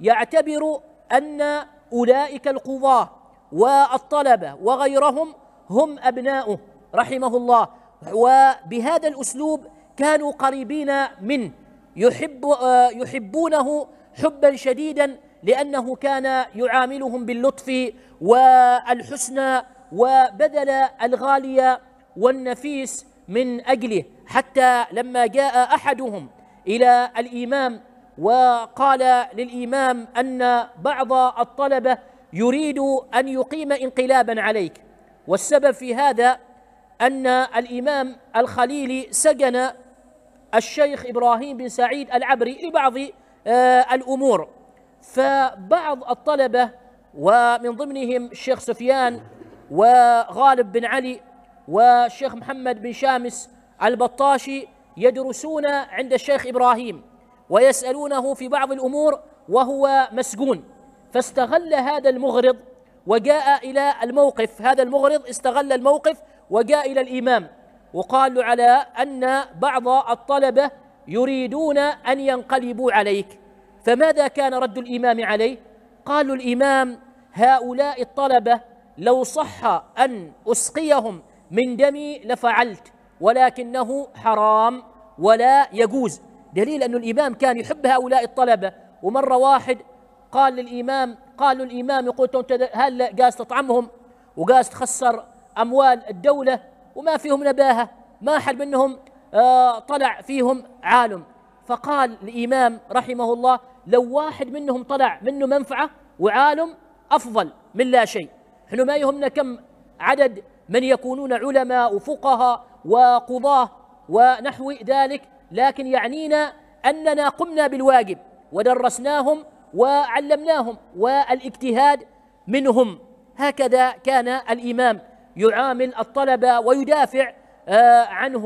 يعتبر أن أولئك القضاة والطلبة وغيرهم هم أبناؤه رحمه الله وبهذا الأسلوب كانوا قريبين منه يحب يحبونه حبا شديدا لأنه كان يعاملهم باللطف والحسنى وبذل الغالي والنفيس من أجله حتى لما جاء أحدهم إلى الإمام وقال للإمام أن بعض الطلبة يريد أن يقيم انقلابا عليك والسبب في هذا أن الإمام الخليلي سجن الشيخ إبراهيم بن سعيد العبري لبعض آه، الأمور فبعض الطلبة ومن ضمنهم الشيخ سفيان وغالب بن علي والشيخ محمد بن شامس البطاشي يدرسون عند الشيخ إبراهيم ويسألونه في بعض الأمور وهو مسجون فاستغل هذا المغرض وجاء إلى الموقف هذا المغرض استغل الموقف وجاء إلى الإمام وقال له على أن بعض الطلبة يريدون أن ينقلبوا عليك فماذا كان رد الإمام عليه؟ قالوا الإمام هؤلاء الطلبة لو صح أن أسقيهم من دمي لفعلت ولكنه حرام ولا يجوز دليل أن الإمام كان يحب هؤلاء الطلبة ومرة واحد قال للإمام قالوا الإمام يقول هل قاس تطعمهم وقاس تخسر أموال الدولة وما فيهم نباهة ما حد منهم آه طلع فيهم عالم فقال الإمام رحمه الله لو واحد منهم طلع منه منفعة وعالم أفضل من لا شيء احنا ما يهمنا كم عدد من يكونون علماء وفقهاء وقضاة ونحو ذلك لكن يعنينا أننا قمنا بالواجب ودرسناهم وعلمناهم والاجتهاد منهم هكذا كان الإمام يعامل الطلبة ويدافع آه، عنهم